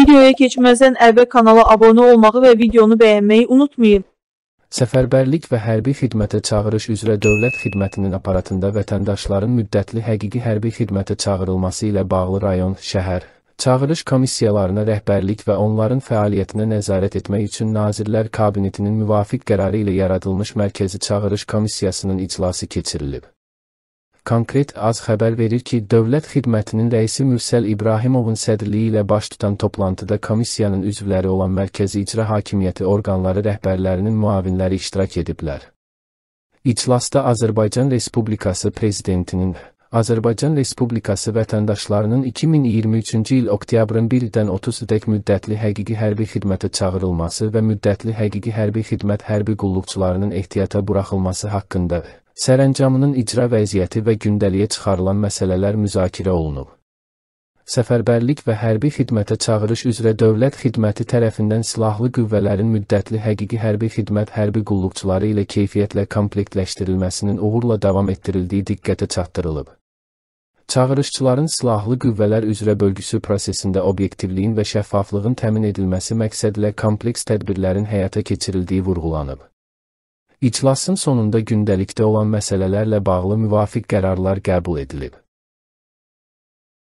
Videoya keçməzdən əvvəl kanala abunə olmağı və videonu bəyənməyi unutmayın. Səfərbərlik və hərbi xidmətə çağırış üzrə Dövlət Xidmətinin aparatında vətəndaşların müddətli həqiqi hərbi xidmətə çağırılması ilə bağlı rayon, şəhər, çağırış komissiyalarına rəhbərlik və onların fəaliyyətinə nəzarət etmək üçün Nazirlər Kabinetinin müvafiq qərarı ilə yaradılmış Mərkəzi Çağırış Komissiyasının iclası keçirilib. Konkret az xəbər verir ki, Dövlət Xidmətinin rəisi Mürsəl İbrahimovun sədrliyi ilə baş tutan toplantıda komissiyanın üzvləri olan Mərkəzi İcra Hakimiyyəti orqanları rəhbərlərinin müavinləri iştirak ediblər. İclasda Azərbaycan Respublikası Prezidentinin Azərbaycan Respublikası vətəndaşlarının 2023-cü il oktyabrın 1-dən 30-dək müddətli həqiqi hərbi xidmətə çağırılması və müddətli həqiqi hərbi xidmət hərbi qulluqçularının ehtiyata buraxılması haqqında Sərəncamının icra vəziyyəti və gündəliyə çıxarılan məsələlər müzakirə olunub. Səfərbərlik və hərbi xidmətə çağırış üzrə dövlət xidməti tərəfindən silahlı qüvvələrin müddətli həqiqi hərbi xidmət hərbi qulluqçuları ilə keyfiyyətlə komplektləşdirilməsinin uğurla davam etdirildiyi diqqətə çatdırılıb. Çağırışçıların silahlı qüvvələr üzrə bölgüsü prosesində obyektivliyin və şəffaflığın təmin edilməsi məqsədilə kompleks tədbirlərin həyata keçirildiyi vurğulanıb. İclasın sonunda gündəlikdə olan məsələlərlə bağlı müvafiq qərarlar qəbul edilib.